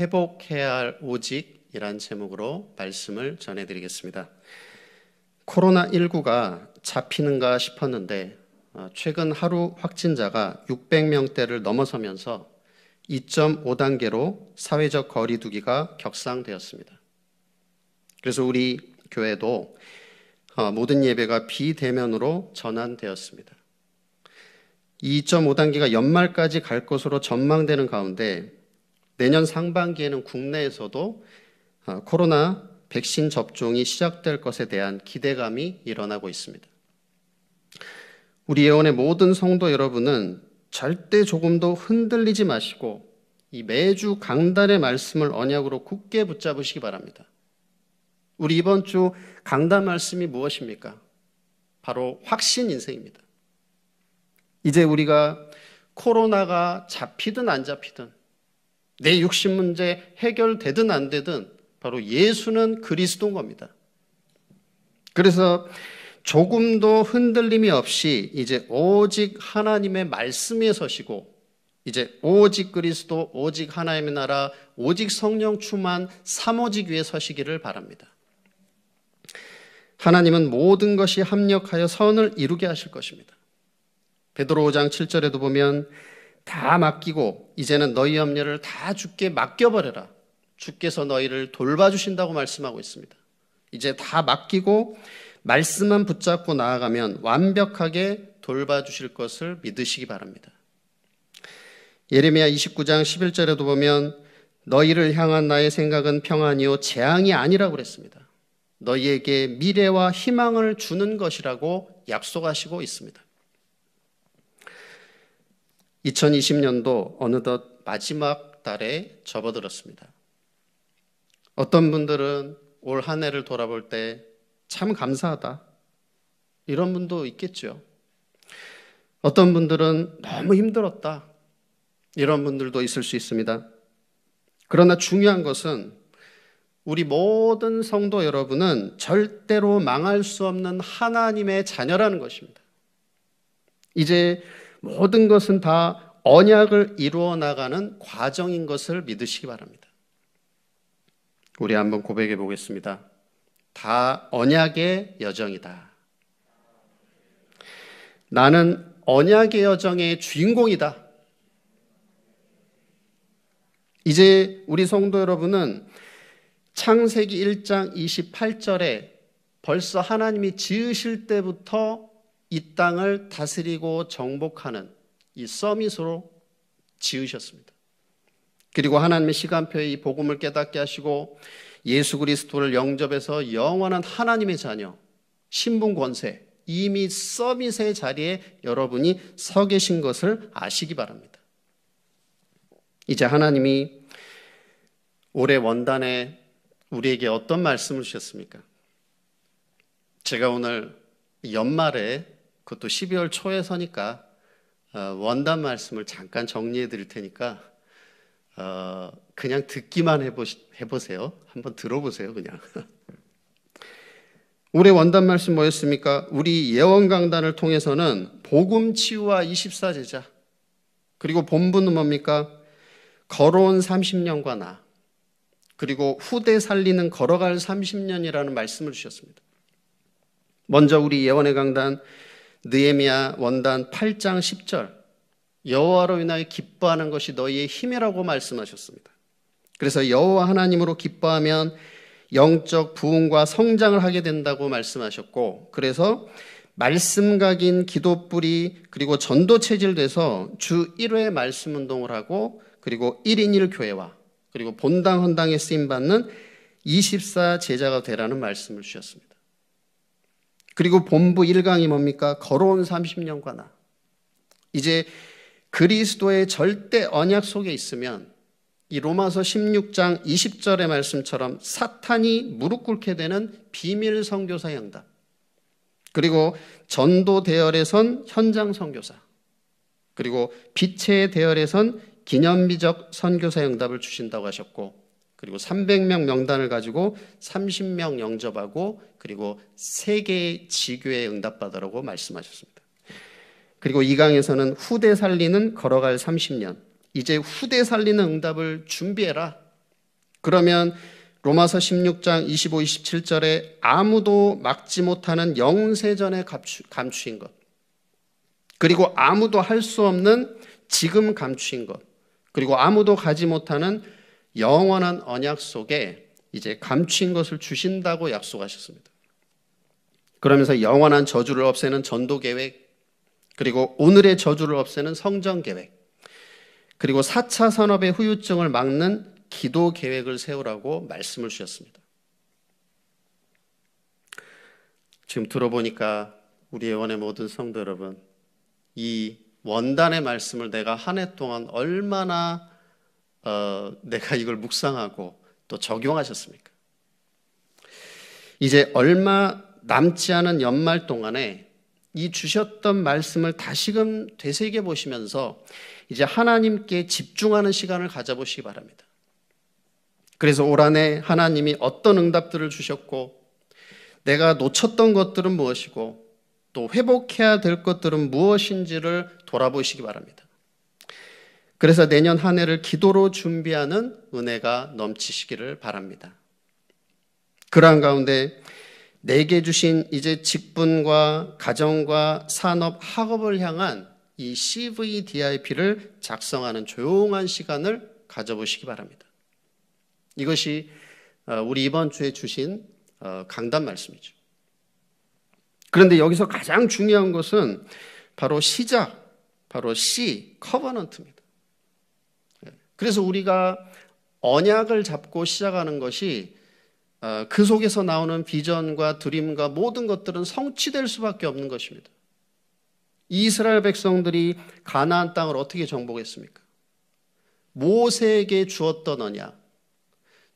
회복해야 할 오직이란 제목으로 말씀을 전해드리겠습니다. 코로나19가 잡히는가 싶었는데 어, 최근 하루 확진자가 600명대를 넘어서면서 2.5단계로 사회적 거리두기가 격상되었습니다. 그래서 우리 교회도 어, 모든 예배가 비대면으로 전환되었습니다. 2.5단계가 연말까지 갈 것으로 전망되는 가운데 내년 상반기에는 국내에서도 아, 코로나 백신 접종이 시작될 것에 대한 기대감이 일어나고 있습니다. 우리 예원의 모든 성도 여러분은 절대 조금도 흔들리지 마시고 이 매주 강단의 말씀을 언약으로 굳게 붙잡으시기 바랍니다. 우리 이번 주 강단 말씀이 무엇입니까? 바로 확신 인생입니다. 이제 우리가 코로나가 잡히든 안 잡히든 내 육신 문제 해결되든 안 되든 바로 예수는 그리스도인 겁니다. 그래서 조금도 흔들림이 없이 이제 오직 하나님의 말씀에 서시고 이제 오직 그리스도, 오직 하나님의 나라, 오직 성령 충만 삼오직 위에 서시기를 바랍니다. 하나님은 모든 것이 합력하여 선을 이루게 하실 것입니다. 베드로 5장 7절에도 보면 다 맡기고 이제는 너희 염려를 다 주께 맡겨버려라. 주께서 너희를 돌봐주신다고 말씀하고 있습니다. 이제 다 맡기고 말씀만 붙잡고 나아가면 완벽하게 돌봐주실 것을 믿으시기 바랍니다. 예레미야 29장 11절에도 보면 너희를 향한 나의 생각은 평안이요 재앙이 아니라고 그랬습니다. 너희에게 미래와 희망을 주는 것이라고 약속하시고 있습니다. 2020년도 어느덧 마지막 달에 접어들었습니다. 어떤 분들은 올 한 해를 돌아볼 때 참 감사하다. 이런 분도 있겠죠. 어떤 분들은 너무 힘들었다. 이런 분들도 있을 수 있습니다. 그러나 중요한 것은 우리 모든 성도 여러분은 절대로 망할 수 없는 하나님의 자녀라는 것입니다. 이제 모든 것은 다 언약을 이루어 나가는 과정인 것을 믿으시기 바랍니다. 우리 한번 고백해 보겠습니다. 다 언약의 여정이다. 나는 언약의 여정의 주인공이다. 이제 우리 성도 여러분은 창세기 1장 28절에 벌써 하나님이 지으실 때부터 이 땅을 다스리고 정복하는 이 서밋으로 지으셨습니다. 그리고 하나님의 시간표에 이 복음을 깨닫게 하시고 예수 그리스도를 영접해서 영원한 하나님의 자녀, 신분 권세, 이미 서밋의 자리에 여러분이 서 계신 것을 아시기 바랍니다. 이제 하나님이 올해 원단에 우리에게 어떤 말씀을 주셨습니까? 제가 오늘 연말에 그것도 12월 초에 서니까 어, 원단 말씀을 잠깐 정리해 드릴 테니까 어, 그냥 듣기만 해보세요 한번 들어보세요, 그냥. 올해 원단 말씀 뭐였습니까? 우리 예원 강단을 통해서는 복음 치유와 24제자 그리고 본부는 뭡니까? 걸어온 30년과 나 그리고 후대 살리는 걸어갈 30년이라는 말씀을 주셨습니다. 먼저 우리 예원의 강단 느에미야 원단 8장 10절 여호와로 인하여 기뻐하는 것이 너희의 힘이라고 말씀하셨습니다. 그래서 여호와 하나님으로 기뻐하면 영적 부흥과 성장을 하게 된다고 말씀하셨고 그래서 말씀각인 기도 뿌리 그리고 전도 체질돼서 주 1회 말씀 운동을 하고 그리고 1인 1 교회와 그리고 본당 헌당에 쓰임 받는 24 제자가 되라는 말씀을 주셨습니다. 그리고 본부 1강이 뭡니까? 걸어온 3 0년과 나. 이제 그리스도의 절대 언약 속에 있으면 이 로마서 16장 20절의 말씀처럼 사탄이 무릎 꿇게 되는 비밀 선교사 양답. 그리고 전도 대열에선 현장 선교사. 그리고 빛의 대열에선 기념비적 선교사 영답을 주신다고 하셨고 그리고 300명 명단을 가지고 30명 영접하고 그리고 세계의 지교에 응답받으라고 말씀하셨습니다. 그리고 이 강에서는 후대 살리는 걸어갈 30년, 이제 후대 살리는 응답을 준비해라. 그러면 로마서 16장 25, 27절에 아무도 막지 못하는 영세전에 감추, 인 것. 그리고 아무도 할 수 없는 지금 감추인 것. 그리고 아무도 가지 못하는 영원한 언약 속에 이제 감추인 것을 주신다고 약속하셨습니다. 그러면서 영원한 저주를 없애는 전도 계획, 그리고 오늘의 저주를 없애는 성전 계획, 그리고 4차 산업의 후유증을 막는 기도 계획을 세우라고 말씀을 주셨습니다. 지금 들어보니까 우리 예원의 모든 성도 여러분, 이 원단의 말씀을 내가 한 해 동안 얼마나 어, 내가 이걸 묵상하고 또 적용하셨습니까? 이제 얼마 남지 않은 연말 동안에 이 주셨던 말씀을 다시금 되새겨 보시면서 이제 하나님께 집중하는 시간을 가져보시기 바랍니다. 그래서 올 한해 하나님이 어떤 응답들을 주셨고 내가 놓쳤던 것들은 무엇이고 또 회복해야 될 것들은 무엇인지를 돌아보시기 바랍니다. 그래서 내년 한 해를 기도로 준비하는 은혜가 넘치시기를 바랍니다. 그러한 가운데 내게 주신 이제 직분과 가정과 산업, 학업을 향한 이 CVDIP를 작성하는 조용한 시간을 가져보시기 바랍니다. 이것이 어, 우리 이번 주에 주신 어, 강단 말씀이죠. 그런데 여기서 가장 중요한 것은 바로 시작, 바로 C, 커버넌트입니다. 예. 그래서 우리가 언약을 잡고 시작하는 것이 어, 그 속에서 나오는 비전과 드림과 모든 것들은 성취될 수밖에 없는 것입니다. 이스라엘 백성들이 가나안 땅을 어떻게 정복했습니까? 모세에게 주었던 언약,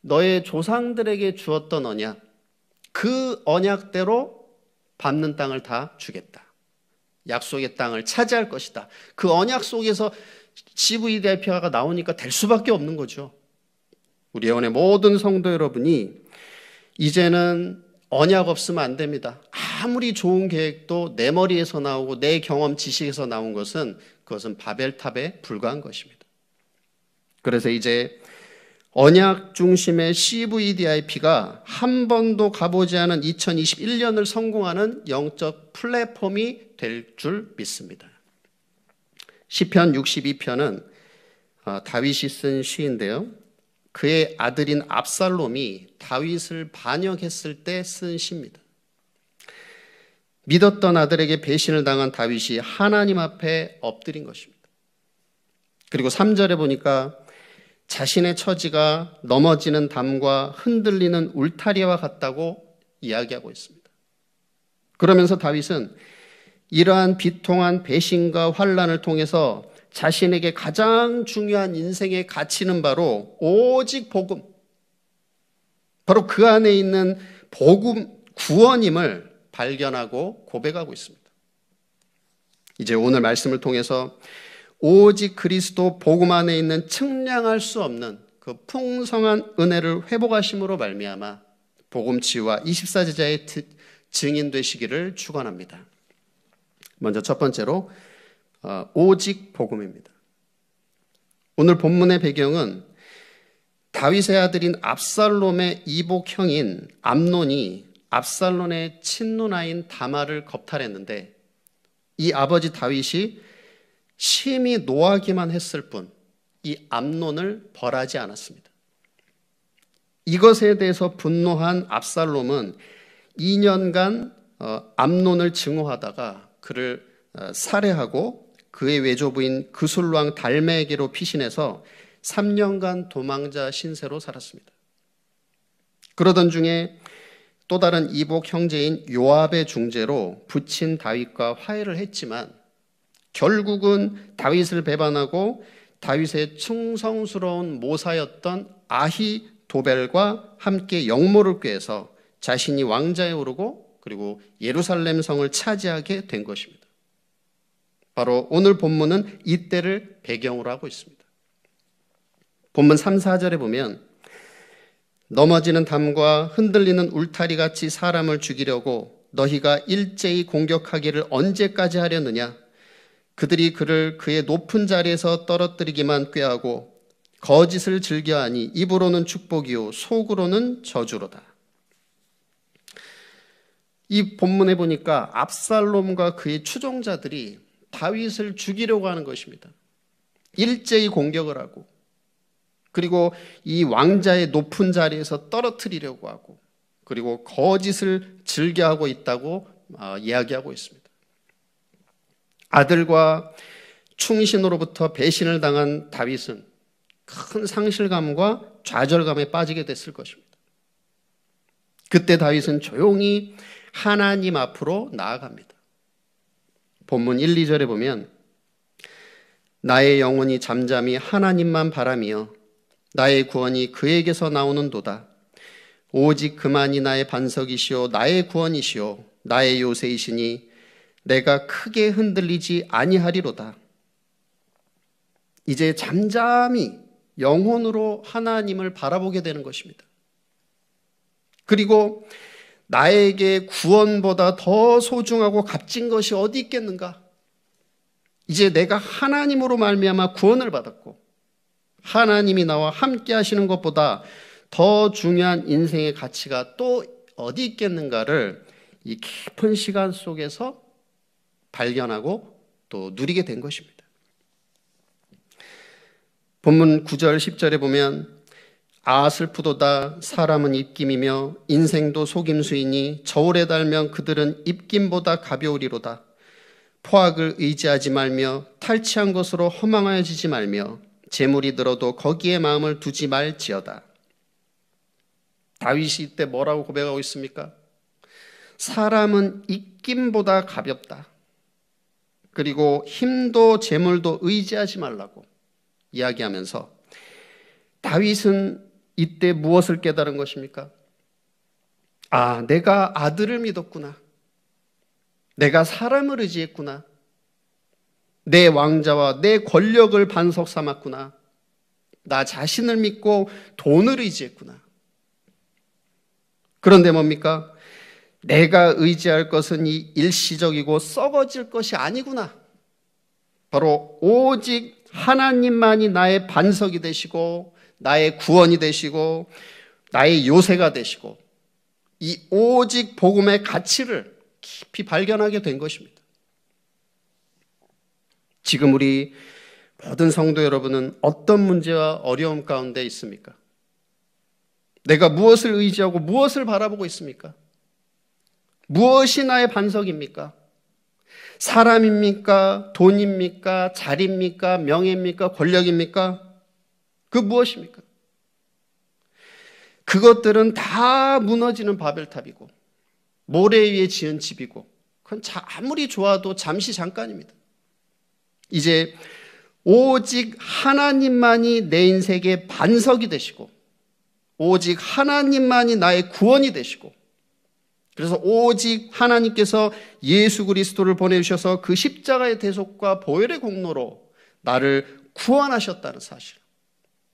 너의 조상들에게 주었던 언약, 그 언약대로 밟는 땅을 다 주겠다. 약속의 땅을 차지할 것이다. 그 언약 속에서 CV 대표가 나오니까 될 수밖에 없는 거죠. 우리 예원의 모든 성도 여러분이 이제는 언약 없으면 안 됩니다. 아무리 좋은 계획도 내 머리에서 나오고 내 경험 지식에서 나온 것은 그것은 바벨탑에 불과한 것입니다. 그래서 이제 언약 중심의 CVDIP가 한 번도 가보지 않은 2021년을 성공하는 영적 플랫폼이 될 줄 믿습니다. 시편 62편은 어, 다윗이 쓴 시인데요. 그의 아들인 압살롬이 다윗을 반역했을 때 쓴 시입니다. 믿었던 아들에게 배신을 당한 다윗이 하나님 앞에 엎드린 것입니다. 그리고 3절에 보니까 자신의 처지가 넘어지는 담과 흔들리는 울타리와 같다고 이야기하고 있습니다. 그러면서 다윗은 이러한 비통한 배신과 환란을 통해서 자신에게 가장 중요한 인생의 가치는 바로 오직 복음. 바로 그 안에 있는 복음 구원임을 발견하고 고백하고 있습니다. 이제 오늘 말씀을 통해서 오직 그리스도 복음 안에 있는 측량할 수 없는 그 풍성한 은혜를 회복하심으로 말미암아 복음치유와 24제자의 증인 되시기를 축원합니다. 먼저 첫 번째로 어, 오직 복음입니다. 오늘 본문의 배경은 다윗의 아들인 압살롬의 이복형인 암논이 압살롬의 친누나인 다마를 겁탈했는데 이 아버지 다윗이 심히 노하기만 했을 뿐 이 암논을 벌하지 않았습니다. 이것에 대해서 분노한 압살롬은 2년간 어, 암논을 증오하다가 그를 어, 살해하고 그의 외조부인 그술왕 달메에게로 피신해서 3년간 도망자 신세로 살았습니다. 그러던 중에 또 다른 이복 형제인 요압의 중재로 부친 다윗과 화해를 했지만 결국은 다윗을 배반하고 다윗의 충성스러운 모사였던 아히 도벨과 함께 영모를 꾀해서 자신이 왕자에 오르고 그리고 예루살렘 성을 차지하게 된 것입니다. 바로 오늘 본문은 이때를 배경으로 하고 있습니다. 본문 3, 4절에 보면 넘어지는 담과 흔들리는 울타리 같이 사람을 죽이려고 너희가 일제히 공격하기를 언제까지 하려느냐? 그들이 그를 그의 높은 자리에서 떨어뜨리기만 꾀하고 거짓을 즐겨하니 입으로는 축복이요 속으로는 저주로다. 이 본문에 보니까 압살롬과 그의 추종자들이 다윗을 죽이려고 하는 것입니다. 일제히 공격을 하고 그리고 이 왕자의 높은 자리에서 떨어뜨리려고 하고 그리고 거짓을 즐겨하고 있다고 어, 이야기하고 있습니다. 아들과 충신으로부터 배신을 당한 다윗은 큰 상실감과 좌절감에 빠지게 됐을 것입니다. 그때 다윗은 조용히 하나님 앞으로 나아갑니다. 본문 1, 2절에 보면 나의 영혼이 잠잠히 하나님만 바라며 나의 구원이 그에게서 나오는도다. 오직 그만이 나의 반석이시오 나의 구원이시오 나의 요새이시니 내가 크게 흔들리지 아니하리로다. 이제 잠잠히 영혼으로 하나님을 바라보게 되는 것입니다. 그리고 나에게 구원보다 더 소중하고 값진 것이 어디 있겠는가? 이제 내가 하나님으로 말미암아 구원을 받았고 하나님이 나와 함께 하시는 것보다 더 중요한 인생의 가치가 또 어디 있겠는가를 이 깊은 시간 속에서 발견하고 또 누리게 된 것입니다. 본문 9절 10절에 보면 아 슬프도다 사람은 입김이며 인생도 속임수이니 저울에 달면 그들은 입김보다 가벼우리로다. 포악을 의지하지 말며 탈취한 것으로 허망하여지지 말며 재물이 들어도 거기에 마음을 두지 말지어다. 다윗이 이때 뭐라고 고백하고 있습니까? 사람은 입김보다 가볍다. 그리고 힘도 재물도 의지하지 말라고 이야기하면서 다윗은 이때 무엇을 깨달은 것입니까? 아, 내가 아들을 믿었구나. 내가 사람을 의지했구나. 내 왕자와 내 권력을 반석 삼았구나. 나 자신을 믿고 돈을 의지했구나. 그런데 뭡니까? 내가 의지할 것은 이 일시적이고 썩어질 것이 아니구나. 바로 오직 하나님만이 나의 반석이 되시고 나의 구원이 되시고 나의 요새가 되시고 이 오직 복음의 가치를 깊이 발견하게 된 것입니다. 지금 우리 모든 성도 여러분은 어떤 문제와 어려움 가운데 있습니까? 내가 무엇을 의지하고 무엇을 바라보고 있습니까? 무엇이 나의 반석입니까? 사람입니까? 돈입니까? 자리입니까? 명예입니까? 권력입니까? 그 무엇입니까? 그것들은 다 무너지는 바벨탑이고 모래 위에 지은 집이고 그건 아무리 좋아도 잠시 잠깐입니다. 이제 오직 하나님만이 내 인생의 반석이 되시고 오직 하나님만이 나의 구원이 되시고 그래서 오직 하나님께서 예수 그리스도를 보내주셔서 그 십자가의 대속과 보혈의 공로로 나를 구원하셨다는 사실.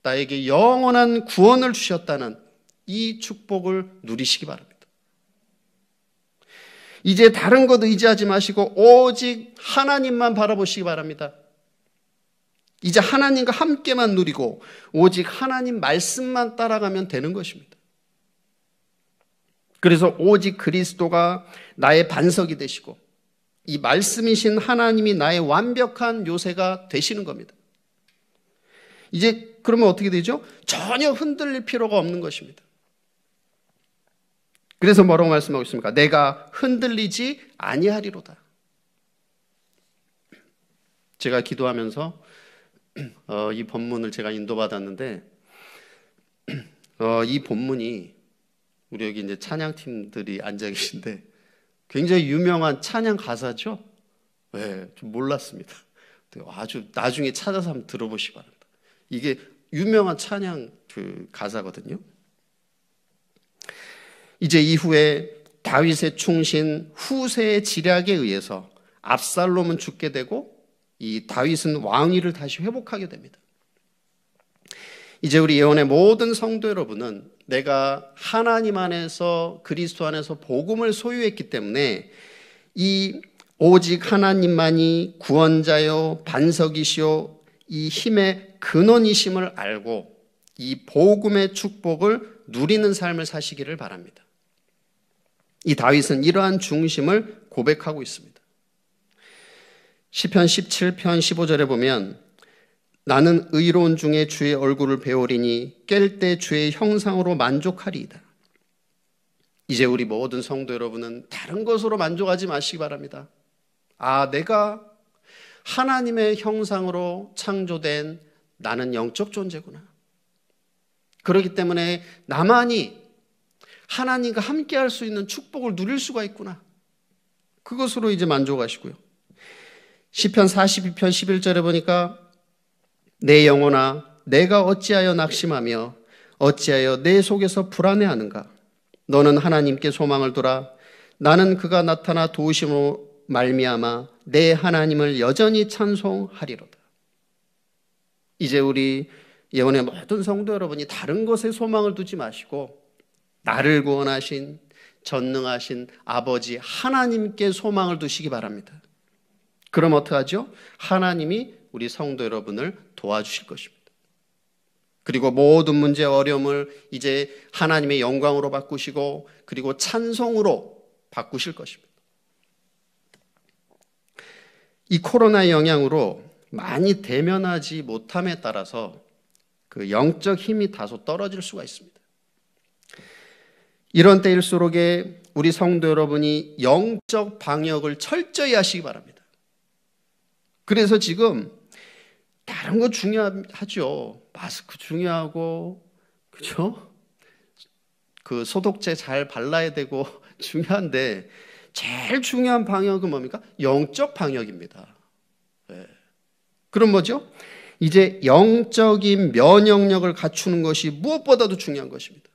나에게 영원한 구원을 주셨다는 이 축복을 누리시기 바랍니다. 이제 다른 것 의지하지 마시고 오직 하나님만 바라보시기 바랍니다. 이제 하나님과 함께만 누리고 오직 하나님 말씀만 따라가면 되는 것입니다. 그래서 오직 그리스도가 나의 반석이 되시고 이 말씀이신 하나님이 나의 완벽한 요새가 되시는 겁니다. 이제 그러면 어떻게 되죠? 전혀 흔들릴 필요가 없는 것입니다. 그래서 뭐라고 말씀하고 있습니까? 내가 흔들리지 아니하리로다. 제가 기도하면서 어, 이 본문을 제가 인도받았는데 어, 이 본문이 우리 여기 이제 찬양팀들이 앉아 계신데 굉장히 유명한 찬양 가사죠. 네, 좀 몰랐습니다. 아주 나중에 찾아서 한번 들어보시기 바랍니다. 이게 유명한 찬양 그 가사거든요. 이제 이후에 다윗의 충신 후세의 지략에 의해서 압살롬은 죽게 되고 이 다윗은 왕위를 다시 회복하게 됩니다. 이제 우리 예언의 모든 성도 여러분은 내가 하나님 안에서 그리스도 안에서 복음을 소유했기 때문에 이 오직 하나님만이 구원자요 반석이시요 이 힘의 근원이심을 알고 이 복음의 축복을 누리는 삶을 사시기를 바랍니다. 이 다윗은 이러한 중심을 고백하고 있습니다. 시편 17편 15절에 보면 나는 의로운 중에 주의 얼굴을 배우리니 깰 때 주의 형상으로 만족하리이다. 이제 우리 모든 성도 여러분은 다른 것으로 만족하지 마시기 바랍니다. 아, 내가 하나님의 형상으로 창조된 나는 영적 존재구나. 그렇기 때문에 나만이 하나님과 함께 할수 있는 축복을 누릴 수가 있구나. 그것으로 이제 만족하시고요. 시편 42편 11절에 보니까 내 영혼아 내가 어찌하여 낙심하며 어찌하여 내 속에서 불안해하는가 너는 하나님께 소망을 두라 나는 그가 나타나 도우심으로 말미암아 내 하나님을 여전히 찬송하리로다. 이제 우리 예원의 모든 성도 여러분이 다른 것에 소망을 두지 마시고 나를 구원하신 전능하신 아버지 하나님께 소망을 두시기 바랍니다. 그럼 어떡하죠? 하나님이 우리 성도 여러분을 도와주실 것입니다. 그리고 모든 문제 어려움을 이제 하나님의 영광으로 바꾸시고 그리고 찬송으로 바꾸실 것입니다. 이 코로나의 영향으로 많이 대면하지 못함에 따라서 그 영적 힘이 다소 떨어질 수가 있습니다. 이런 때일수록에 우리 성도 여러분이 영적 방역을 철저히 하시기 바랍니다. 그래서 지금 다른 거 중요하죠. 마스크 중요하고, 그죠? 그 소독제 잘 발라야 되고 중요한데 제일 중요한 방역은 뭡니까? 영적 방역입니다. 네. 그럼 뭐죠? 이제 영적인 면역력을 갖추는 것이 무엇보다도 중요한 것입니다.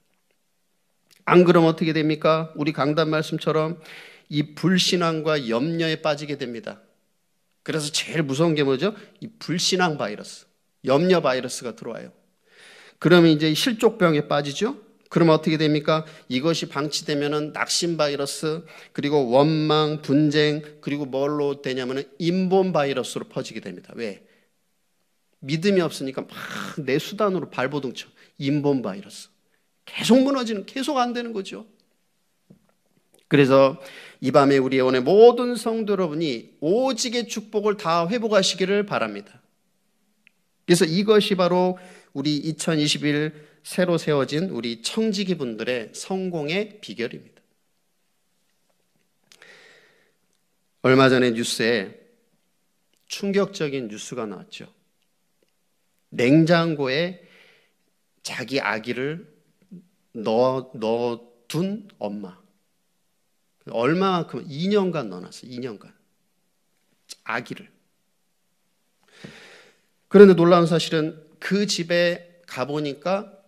안 그럼 어떻게 됩니까? 우리 강단 말씀처럼 이 불신앙과 염려에 빠지게 됩니다. 그래서 제일 무서운 게 뭐죠? 이 불신앙 바이러스, 염려 바이러스가 들어와요. 그러면 이제 실족병에 빠지죠? 그러면 어떻게 됩니까? 이것이 방치되면은 낙심 바이러스, 그리고 원망, 분쟁, 그리고 뭘로 되냐면은 인본 바이러스로 퍼지게 됩니다. 왜? 믿음이 없으니까 막 내 수단으로 발버둥 쳐. 인본 바이러스. 계속 무너지는, 계속 안 되는 거죠. 그래서 이 밤에 우리 예원의 모든 성도 여러분이 오직의 축복을 다 회복하시기를 바랍니다. 그래서 이것이 바로 우리 2021 새로 세워진 우리 청지기 분들의 성공의 비결입니다. 얼마 전에 뉴스에 충격적인 뉴스가 나왔죠. 냉장고에 자기 아기를 넣어, 넣어둔 엄마. 얼마큼, 2년간 넣어놨어, 2년간. 아기를. 그런데 놀라운 사실은 그 집에 가보니까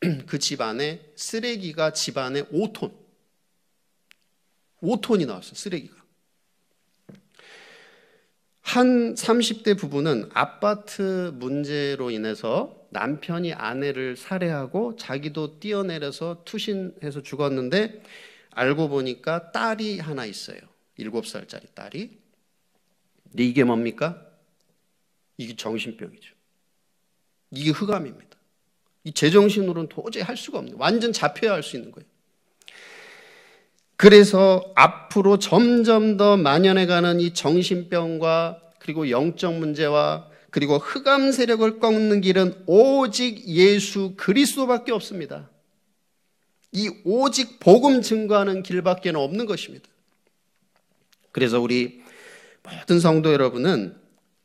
그 집안에 쓰레기가 집안에 5톤, 5톤이 나왔어, 쓰레기가. 한 30대 부부는 아파트 문제로 인해서 남편이 아내를 살해하고 자기도 뛰어내려서 투신해서 죽었는데 알고 보니까 딸이 하나 있어요. 7살짜리 딸이. 근데 이게 뭡니까? 이게 정신병이죠. 이게 흑암입니다. 제정신으로는 도저히 할 수가 없는 거 완전 잡혀야 할 수 있는 거예요. 그래서 앞으로 점점 더 만연해가는 이 정신병과 그리고 영적 문제와 그리고 흑암 세력을 꺾는 길은 오직 예수 그리스도밖에 없습니다. 이 오직 복음 증거하는 길밖에 없는 것입니다. 그래서 우리 모든 성도 여러분은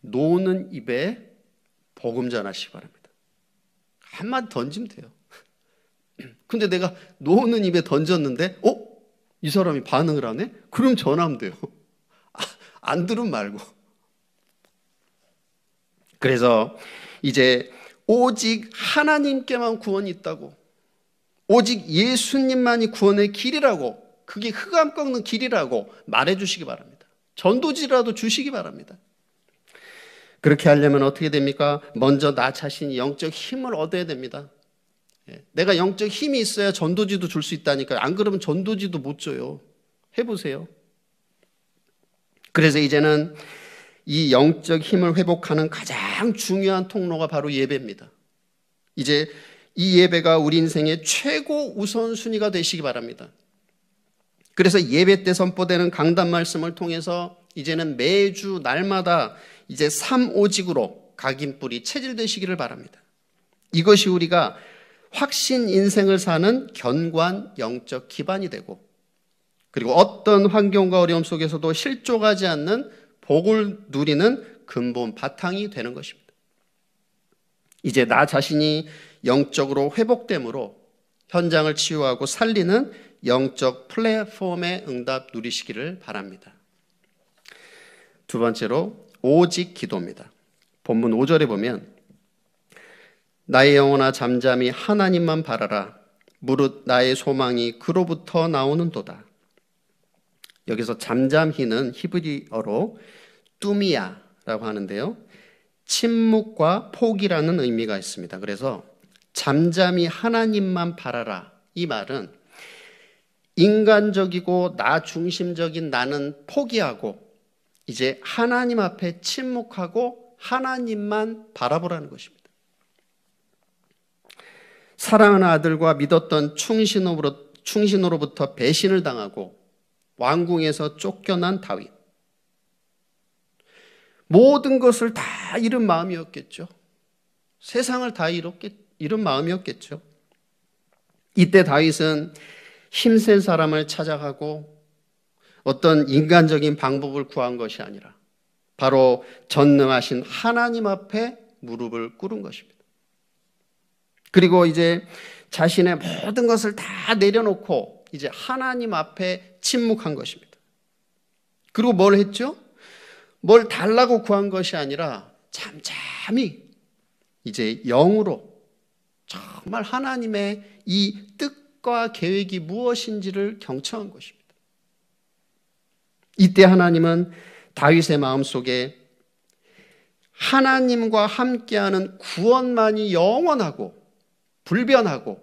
노는 입에 복음 전하시기 바랍니다. 한마디 던지면 돼요. 근데 내가 노는 입에 던졌는데, 어? 이 사람이 반응을 안 해? 그럼 전하면 돼요. 아, 안 들은 말고. 그래서 이제 오직 하나님께만 구원이 있다고. 오직 예수님만이 구원의 길이라고. 그게 흑암 꺾는 길이라고 말해 주시기 바랍니다. 전도지라도 주시기 바랍니다. 그렇게 하려면 어떻게 됩니까? 먼저 나 자신이 영적 힘을 얻어야 됩니다. 예, 내가 영적 힘이 있어야 전도지도 줄 수 있다니까요. 안 그러면 전도지도 못 줘요. 해보세요. 그래서 이제는 이 영적 힘을 회복하는 가장 중요한 통로가 바로 예배입니다. 이제 이 예배가 우리 인생의 최고 우선순위가 되시기 바랍니다. 그래서 예배 때 선포되는 강단 말씀을 통해서 이제는 매주 날마다 이제 삼오직으로 각인뿔이 체질되시기를 바랍니다. 이것이 우리가 확신 인생을 사는 견고한 영적 기반이 되고 그리고 어떤 환경과 어려움 속에서도 실족하지 않는 복을 누리는 근본 바탕이 되는 것입니다. 이제 나 자신이 영적으로 회복됨으로 현장을 치유하고 살리는 영적 플랫폼의 응답 누리시기를 바랍니다. 두 번째로 오직 기도입니다. 본문 5절에 보면 나의 영혼아 잠잠히 하나님만 바라라. 무릇 나의 소망이 그로부터 나오는도다. 여기서 잠잠히는 히브리어로 뚜미야라고 하는데요. 침묵과 포기라는 의미가 있습니다. 그래서 잠잠히 하나님만 바라라 이 말은 인간적이고 나 중심적인 나는 포기하고 이제 하나님 앞에 침묵하고 하나님만 바라보라는 것입니다. 사랑하는 아들과 믿었던 충신으로, 충신으로부터 배신을 당하고 왕궁에서 쫓겨난 다윗. 모든 것을 다 잃은 마음이었겠죠. 세상을 다 잃었겠, 잃은 마음이었겠죠. 이때 다윗은 힘센 사람을 찾아가고 어떤 인간적인 방법을 구한 것이 아니라 바로 전능하신 하나님 앞에 무릎을 꿇은 것입니다. 그리고 이제 자신의 모든 것을 다 내려놓고 이제 하나님 앞에 침묵한 것입니다. 그리고 뭘 했죠? 뭘 달라고 구한 것이 아니라 잠잠히 이제 영으로 정말 하나님의 이 뜻과 계획이 무엇인지를 경청한 것입니다. 이때 하나님은 다윗의 마음속에 하나님과 함께하는 구원만이 영원하고 불변하고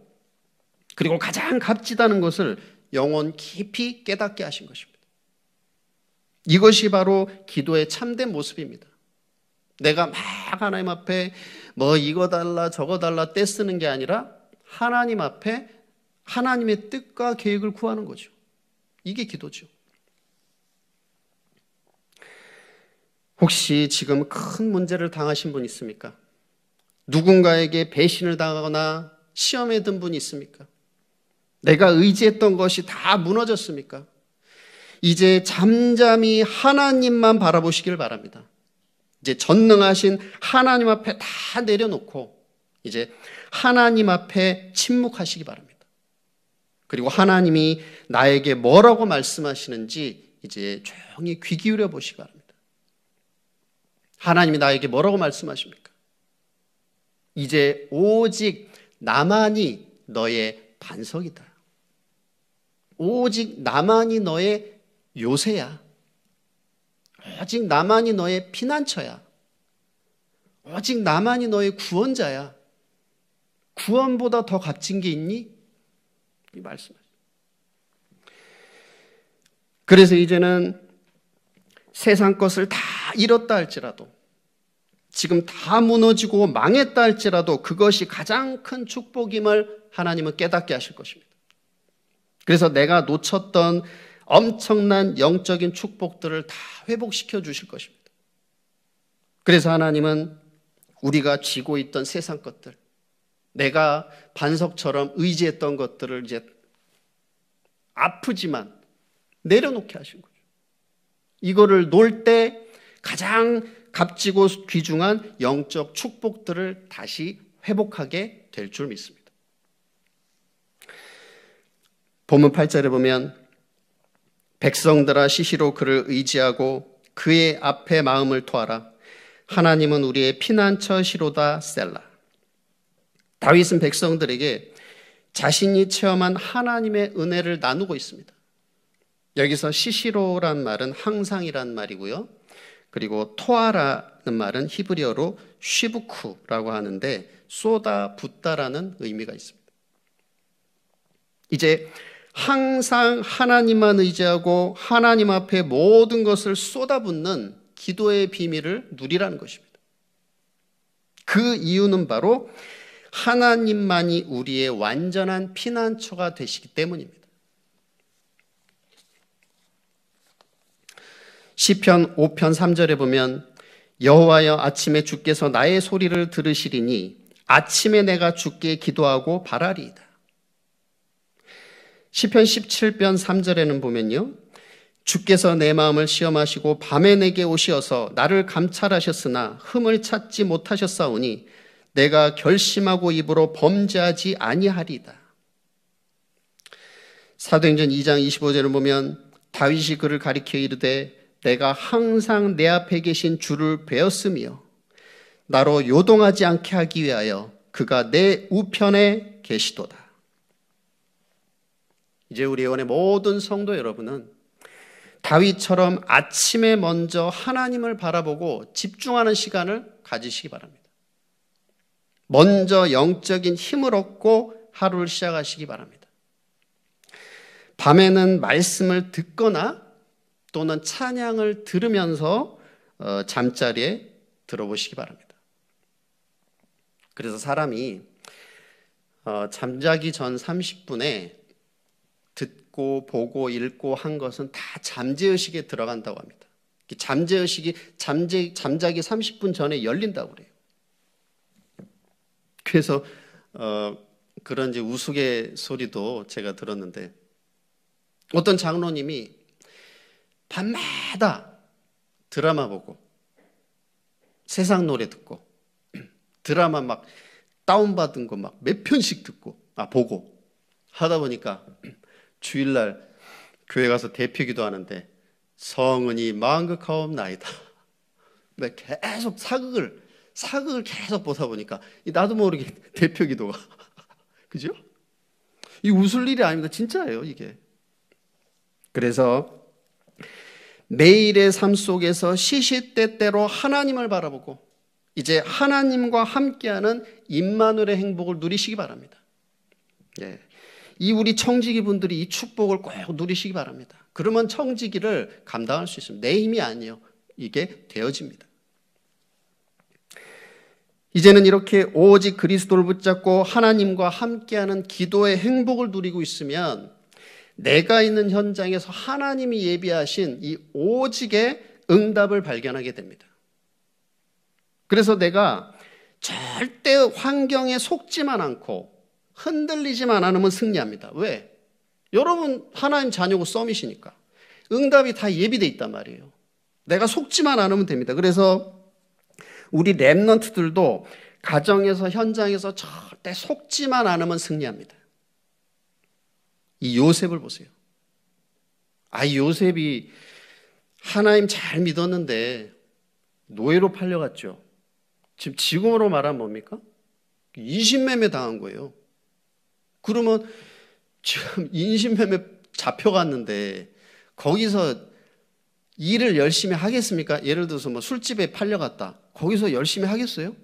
그리고 가장 값지다는 것을 영원 깊이 깨닫게 하신 것입니다. 이것이 바로 기도의 참된 모습입니다. 내가 막 하나님 앞에 뭐 이거 달라 저거 달라 떼쓰는 게 아니라 하나님 앞에 하나님의 뜻과 계획을 구하는 거죠. 이게 기도죠. 혹시 지금 큰 문제를 당하신 분 있습니까? 누군가에게 배신을 당하거나 시험에 든 분 있습니까? 내가 의지했던 것이 다 무너졌습니까? 이제 잠잠히 하나님만 바라보시길 바랍니다. 이제 전능하신 하나님 앞에 다 내려놓고 이제 하나님 앞에 침묵하시기 바랍니다. 그리고 하나님이 나에게 뭐라고 말씀하시는지 이제 조용히 귀 기울여 보시기 바랍니다. 하나님이 나에게 뭐라고 말씀하십니까? 이제 오직 나만이 너의 반석이다. 오직 나만이 너의 요새야. 오직 나만이 너의 피난처야. 오직 나만이 너의 구원자야. 구원보다 더 값진 게 있니? 이 말씀하죠. 그래서 이제는 세상 것을 다 잃었다 할지라도 지금 다 무너지고 망했다 할지라도 그것이 가장 큰 축복임을 하나님은 깨닫게 하실 것입니다. 그래서 내가 놓쳤던 엄청난 영적인 축복들을 다 회복시켜 주실 것입니다. 그래서 하나님은 우리가 쥐고 있던 세상 것들, 내가 반석처럼 의지했던 것들을 이제 아프지만 내려놓게 하신 거죠. 이거를 놓을 때 가장 값지고 귀중한 영적 축복들을 다시 회복하게 될 줄 믿습니다. 본문 8절에 보면 백성들아 시시로 그를 의지하고 그의 앞에 마음을 토하라. 하나님은 우리의 피난처시로다 셀라. 다윗은 백성들에게 자신이 체험한 하나님의 은혜를 나누고 있습니다. 여기서 시시로란 말은 항상이란 말이고요. 그리고 토하라는 말은 히브리어로 쉬부쿠라고 하는데 쏟아 붓다라는 의미가 있습니다. 이제 항상 하나님만 의지하고 하나님 앞에 모든 것을 쏟아붓는 기도의 비밀을 누리라는 것입니다. 그 이유는 바로 하나님만이 우리의 완전한 피난처가 되시기 때문입니다. 시편 5편 3절에 보면 여호와여 아침에 주께서 나의 소리를 들으시리니 아침에 내가 주께 기도하고 바라리이다. 시편 17편 3절에는 보면요. 주께서 내 마음을 시험하시고 밤에 내게 오시어서 나를 감찰하셨으나 흠을 찾지 못하셨사오니 내가 결심하고 입으로 범죄하지 아니하리다. 사도행전 2장 25절을 보면 다윗이 그를 가리켜 이르되 내가 항상 내 앞에 계신 주를 배었으며 나로 요동하지 않게 하기 위하여 그가 내 우편에 계시도다. 이제 우리 예원의 모든 성도 여러분은 다윗처럼 아침에 먼저 하나님을 바라보고 집중하는 시간을 가지시기 바랍니다. 먼저 영적인 힘을 얻고 하루를 시작하시기 바랍니다. 밤에는 말씀을 듣거나 또는 찬양을 들으면서 어, 잠자리에 들어보시기 바랍니다. 그래서 사람이 어, 잠자기 전 30분에 듣고 보고 읽고 한 것은 다 잠재의식에 들어간다고 합니다. 잠재의식이 잠재, 잠자기 30분 전에 열린다고 그래요. 그래서 어, 그런 이제 우스갯소리도 제가 들었는데 어떤 장로님이 밤마다 드라마 보고 세상 노래 듣고 드라마 막 다운받은 거 막 몇 편씩 듣고 아 보고 하다 보니까 주일날 교회 가서 대표기도 하는데 성은이 망극하옵나이다. 네, 계속 사극을 사극을 계속 보다 보니까 나도 모르게 대표기도가 그죠? 이 웃을 일이 아닙니다. 진짜예요 이게. 그래서 매일의 삶 속에서 시시때때로 하나님을 바라보고 이제 하나님과 함께하는 임마누의 행복을 누리시기 바랍니다. 예. 이 우리 청지기 분들이 이 축복을 꼭 누리시기 바랍니다. 그러면 청지기를 감당할 수 있습니다. 내 힘이 아니요. 이게 되어집니다. 이제는 이렇게 오직 그리스도를 붙잡고 하나님과 함께하는 기도의 행복을 누리고 있으면 내가 있는 현장에서 하나님이 예비하신 이 오직의 응답을 발견하게 됩니다. 그래서 내가 절대 환경에 속지만 않고 흔들리지만 않으면 승리합니다. 왜? 여러분 하나님 자녀고 썸이시니까 응답이 다 예비돼 있단 말이에요. 내가 속지만 않으면 됩니다. 그래서 우리 랩런트들도 가정에서 현장에서 절대 속지만 않으면 승리합니다. 이 요셉을 보세요. 아, 요셉이 하나님 잘 믿었는데 노예로 팔려갔죠. 지금 지금으로 말하면 뭡니까? 20매매 당한 거예요. 그러면 지금 인신매매 잡혀갔는데 거기서 일을 열심히 하겠습니까? 예를 들어서 뭐 술집에 팔려갔다. 거기서 열심히 하겠어요?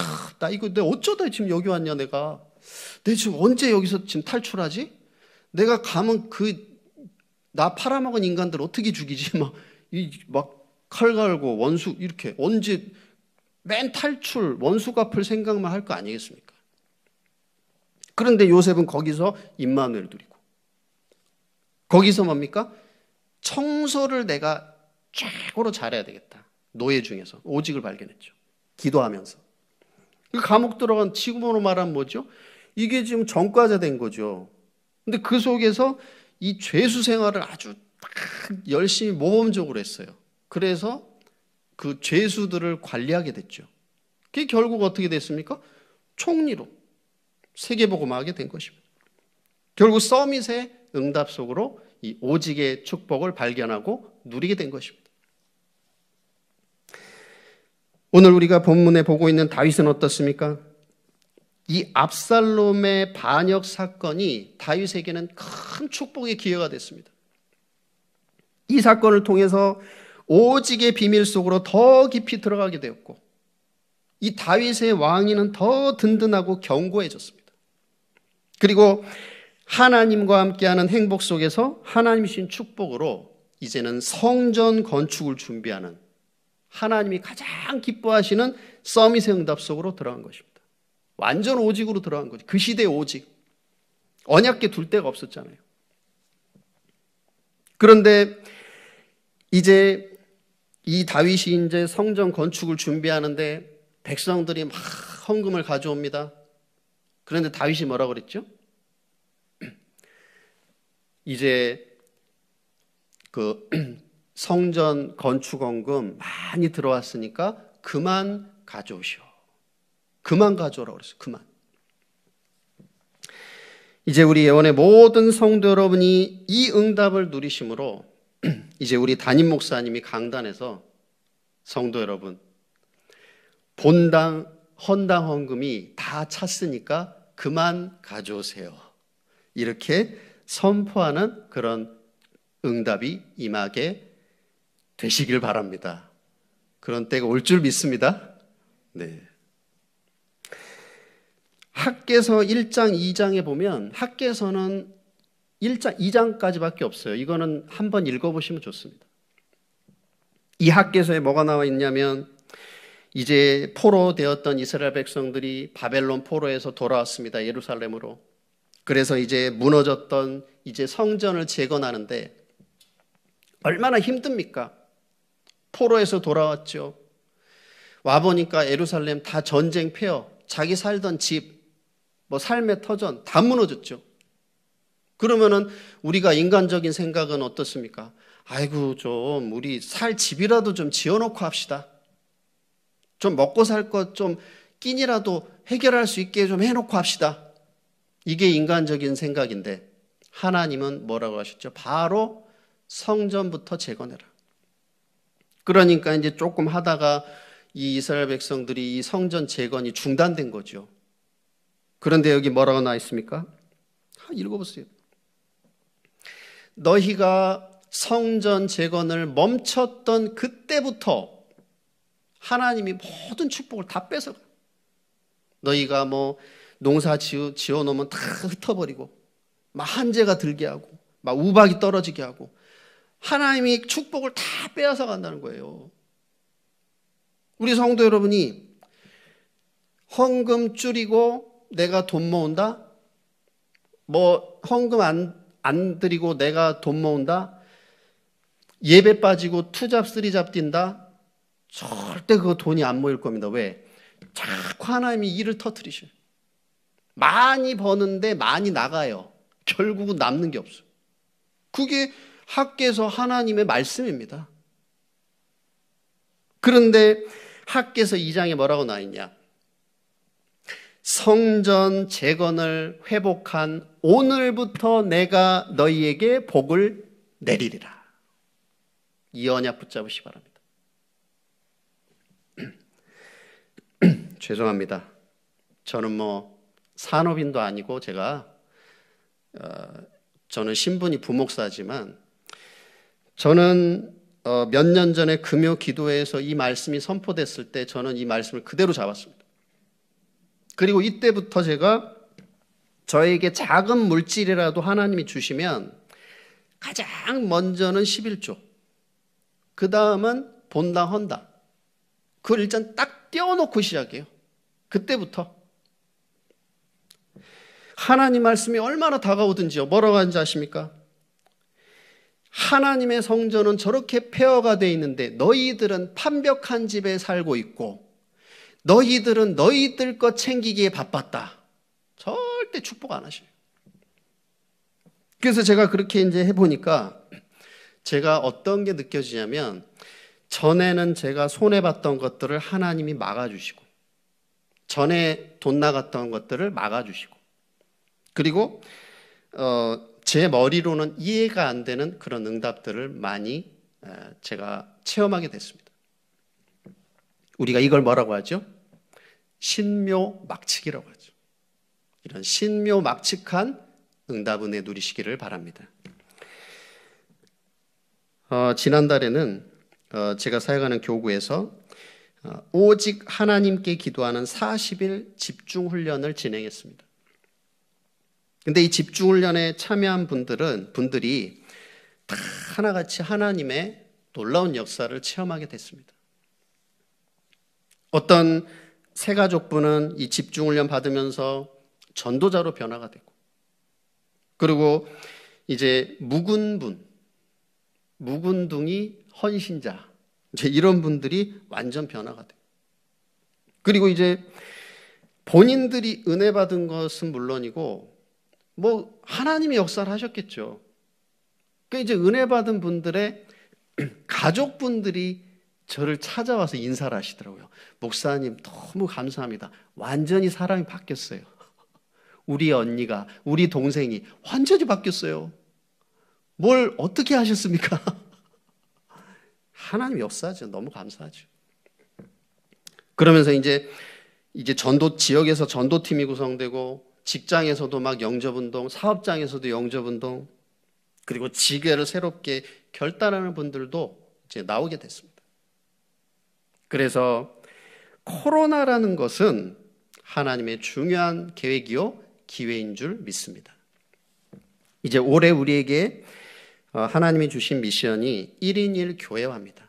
야, 나 이거 내 어쩌다 지금 여기 왔냐, 내가. 내 지금 언제 여기서 지금 탈출하지? 내가 가면 그나 팔아먹은 인간들 어떻게 죽이지? 막, 이, 막 칼 갈고 원수 이렇게 언제 맨 탈출 원수 갚을 생각만 할 거 아니겠습니까? 그런데 요셉은 거기서 임마누엘 누리고 거기서 뭡니까? 청소를 내가 최고로 잘해야 되겠다. 노예 중에서 오직을 발견했죠. 기도하면서. 그 감옥 들어간 지금으로 말하면 뭐죠? 이게 지금 전과자 된 거죠. 근데 그 속에서 이 죄수 생활을 아주 딱 열심히 모범적으로 했어요. 그래서 그 죄수들을 관리하게 됐죠. 그게 결국 어떻게 됐습니까? 총리로 세계보고화하게된 것입니다. 결국 서밋의 응답 속으로 이 오직의 축복을 발견하고 누리게 된 것입니다. 오늘 우리가 본문에 보고 있는 다윗은 어떻습니까? 이 압살롬의 반역 사건이 다윗에게는 큰 축복의 기회가 됐습니다. 이 사건을 통해서 오직의 비밀 속으로 더 깊이 들어가게 되었고 이 다윗의 왕위는 더 든든하고 견고해졌습니다. 그리고 하나님과 함께하는 행복 속에서 하나님이신 축복으로 이제는 성전 건축을 준비하는 하나님이 가장 기뻐하시는 서밋의 응답 속으로 들어간 것입니다. 완전 오직으로 들어간 거지. 그 시대의 오직. 언약계 둘 데가 없었잖아요. 그런데 이제 이 다윗이 이제 성전 건축을 준비하는데 백성들이 막 헌금을 가져옵니다. 그런데 다윗이 뭐라 그랬죠? 이제 그 성전 건축 헌금 많이 들어왔으니까 그만 가져오시오. 그만 가져오라 그랬어요. 그만. 이제 우리 예원의 모든 성도 여러분이 이 응답을 누리심으로 이제 우리 담임 목사님이 강단에서 성도 여러분 본당 헌당 헌금이 다 찼으니까 그만 가져오세요. 이렇게 선포하는 그런 응답이 임하게 되시길 바랍니다. 그런 때가 올 줄 믿습니다. 네. 학계서 1장, 2장에 보면 학계서는 1장, 2장까지밖에 없어요. 이거는 한번 읽어보시면 좋습니다. 이 학계서에 뭐가 나와 있냐면 이제 포로 되었던 이스라엘 백성들이 바벨론 포로에서 돌아왔습니다. 예루살렘으로. 그래서 이제 무너졌던 이제 성전을 재건하는데 얼마나 힘듭니까? 포로에서 돌아왔죠. 와보니까 예루살렘 다 전쟁 폐허, 자기 살던 집, 뭐 삶의 터전 다 무너졌죠. 그러면은 우리가 인간적인 생각은 어떻습니까? 아이고 좀 우리 살 집이라도 좀 지어놓고 합시다. 좀 먹고 살 것 좀 끼니라도 해결할 수 있게 좀 해놓고 합시다. 이게 인간적인 생각인데 하나님은 뭐라고 하셨죠? 바로 성전부터 재건해라. 그러니까 이제 조금 하다가 이 이스라엘 백성들이 이 성전 재건이 중단된 거죠. 그런데 여기 뭐라고 나와 있습니까? 아, 읽어보세요. 너희가 성전 재건을 멈췄던 그때부터 하나님이 모든 축복을 다뺏어 너희가 뭐 농사 지어, 지어 놓으면 다 흩어버리고, 막 한재가 들게 하고, 막 우박이 떨어지게 하고, 하나님이 축복을 다 빼앗아 간다는 거예요. 우리 성도 여러분이 헌금 줄이고 내가 돈 모은다? 뭐 헌금 안, 안 드리고 내가 돈 모은다? 예배 빠지고 투잡 쓰리잡 뛴다? 절대 그 돈이 안 모일 겁니다. 왜? 자꾸 하나님이 일을 터트리셔요. 많이 버는데 많이 나가요. 결국은 남는 게 없어요. 그게 학계에서 하나님의 말씀입니다. 그런데 학계에서 2장에 뭐라고 나있냐? 성전 재건을 회복한 오늘부터 내가 너희에게 복을 내리리라. 이 언약 붙잡으시 바랍니다. 죄송합니다. 저는 뭐 산업인도 아니고 제가 어, 저는 신분이 부목사지만 저는 어, 몇년 전에 금요 기도회에서 이 말씀이 선포됐을 때 저는 이 말씀을 그대로 잡았습니다. 그리고 이때부터 제가 저에게 작은 물질이라도 하나님이 주시면 가장 먼저는 11조. 그 다음은 본다, 헌다. 그걸 일단 딱 떼어놓고 시작해요. 그때부터. 하나님 말씀이 얼마나 다가오든지요. 뭐라고 하는지 아십니까? 하나님의 성전은 저렇게 폐허가 되어 있는데 너희들은 판벽한 집에 살고 있고 너희들은 너희들 것 챙기기에 바빴다. 절대 축복 안하셔 그래서 제가 그렇게 이제 해보니까 제가 어떤 게 느껴지냐면 전에는 제가 손해봤던 것들을 하나님이 막아주시고 전에 돈 나갔던 것들을 막아주시고 그리고 어, 제 머리로는 이해가 안 되는 그런 응답들을 많이 제가 체험하게 됐습니다. 우리가 이걸 뭐라고 하죠? 신묘 막측이라고 하죠. 이런 신묘 막측한 응답은혜 누리시기를 바랍니다. 어, 지난달에는 어, 제가 사역하는 교구에서 어, 오직 하나님께 기도하는 40일 집중훈련을 진행했습니다. 근데 이 집중훈련에 참여한 분들은, 분들이 다 하나같이 하나님의 놀라운 역사를 체험하게 됐습니다. 어떤 세 가족분은 이 집중훈련 받으면서 전도자로 변화가 되고 그리고 이제 묵은 분, 묵은둥이 헌신자 이제 이런 분들이 완전 변화가 되고, 그리고 이제 본인들이 은혜 받은 것은 물론이고 뭐 하나님이 역사를 하셨겠죠. 그 이제 은혜 받은 분들의 가족분들이 저를 찾아와서 인사를 하시더라고요. 목사님 너무 감사합니다. 완전히 사람이 바뀌었어요. 우리 언니가, 우리 동생이 완전히 바뀌었어요. 뭘 어떻게 하셨습니까? 하나님 역사죠. 너무 감사하죠. 그러면서 이제 이제 전도 지역에서 전도팀이 구성되고 직장에서도 막 영접 운동, 사업장에서도 영접 운동, 그리고 지계를 새롭게 결단하는 분들도 이제 나오게 됐습니다. 그래서 코로나라는 것은 하나님의 중요한 계획이요 기회인 줄 믿습니다. 이제 올해 우리에게 어, 하나님이 주신 미션이 1인 1 교회화입니다.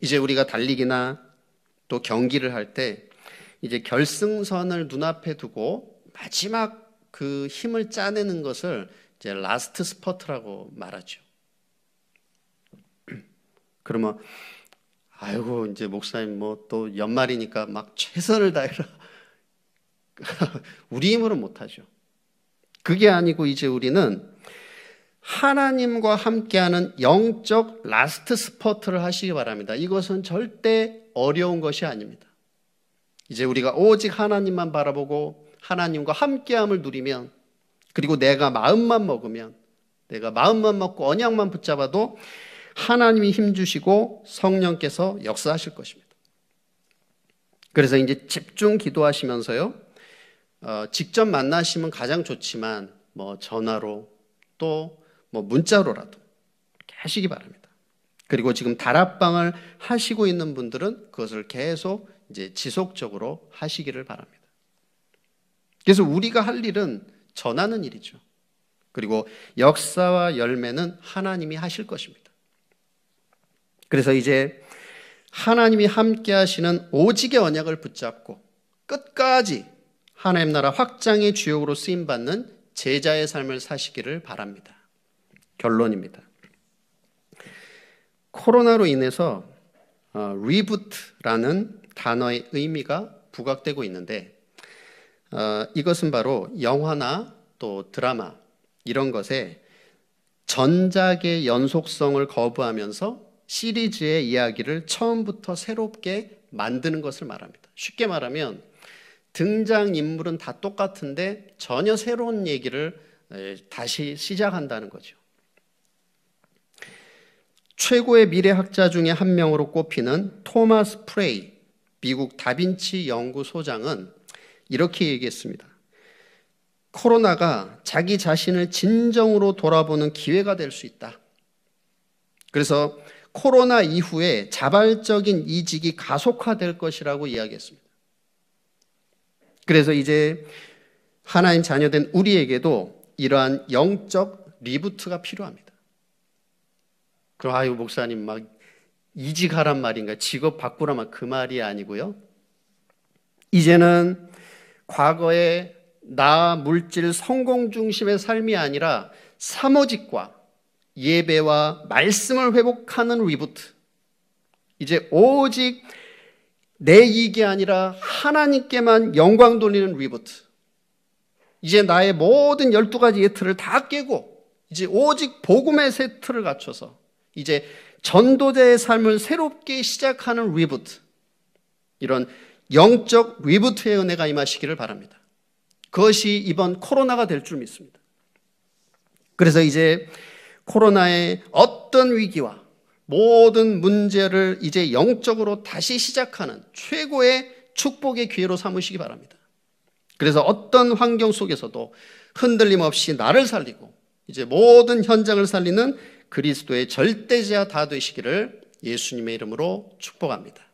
이제 우리가 달리기나 또 경기를 할 때 이제 결승선을 눈앞에 두고 마지막 그 힘을 짜내는 것을 이제 라스트 스퍼트라고 말하죠. 그러면 아이고 이제 목사님 뭐 또 연말이니까 막 최선을 다해라. 우리 힘으로 못하죠. 그게 아니고 이제 우리는 하나님과 함께하는 영적 라스트 스퍼트를 하시기 바랍니다. 이것은 절대 어려운 것이 아닙니다. 이제 우리가 오직 하나님만 바라보고 하나님과 함께함을 누리면 그리고 내가 마음만 먹으면 내가 마음만 먹고 언약만 붙잡아도 하나님이 힘주시고 성령께서 역사하실 것입니다. 그래서 이제 집중 기도하시면서요. 어, 직접 만나시면 가장 좋지만 뭐 전화로 또 뭐 문자로라도 하시기 바랍니다. 그리고 지금 다락방을 하시고 있는 분들은 그것을 계속 이제 지속적으로 하시기를 바랍니다. 그래서 우리가 할 일은 전하는 일이죠. 그리고 역사와 열매는 하나님이 하실 것입니다. 그래서 이제 하나님이 함께 하시는 오직의 언약을 붙잡고 끝까지 하나님 나라 확장의 주역으로 쓰임 받는 제자의 삶을 사시기를 바랍니다. 결론입니다. 코로나로 인해서 어, 리부트라는 단어의 의미가 부각되고 있는데 어, 이것은 바로 영화나 또 드라마 이런 것에 전작의 연속성을 거부하면서 시리즈의 이야기를 처음부터 새롭게 만드는 것을 말합니다. 쉽게 말하면 등장 인물은 다 똑같은데 전혀 새로운 얘기를 다시 시작한다는 거죠. 최고의 미래학자 중에 한 명으로 꼽히는 토마스 프레이, 미국 다빈치 연구소장은 이렇게 얘기했습니다. 코로나가 자기 자신을 진정으로 돌아보는 기회가 될 수 있다. 그래서 코로나 이후에 자발적인 이직이 가속화될 것이라고 이야기했습니다. 그래서 이제 하나님 자녀된 우리에게도 이러한 영적 리부트가 필요합니다. 그럼 아유 목사님 막 이직하란 말인가 직업 바꾸라 막 그 말이 아니고요. 이제는 과거의 나 물질 성공 중심의 삶이 아니라 사모직과 예배와 말씀을 회복하는 리부트. 이제 오직 내 이익이 아니라 하나님께만 영광 돌리는 리부트. 이제 나의 모든 12가지 예트를 다 깨고 이제 오직 복음의 세트를 갖춰서 이제 전도자의 삶을 새롭게 시작하는 리부트. 이런 영적 리부트의 은혜가 임하시기를 바랍니다. 그것이 이번 코로나가 될 줄 믿습니다. 그래서 이제 코로나의 어떤 위기와 모든 문제를 이제 영적으로 다시 시작하는 최고의 축복의 기회로 삼으시기 바랍니다. 그래서 어떤 환경 속에서도 흔들림 없이 나를 살리고 이제 모든 현장을 살리는 그리스도의 절대자 다 되시기를 예수님의 이름으로 축복합니다.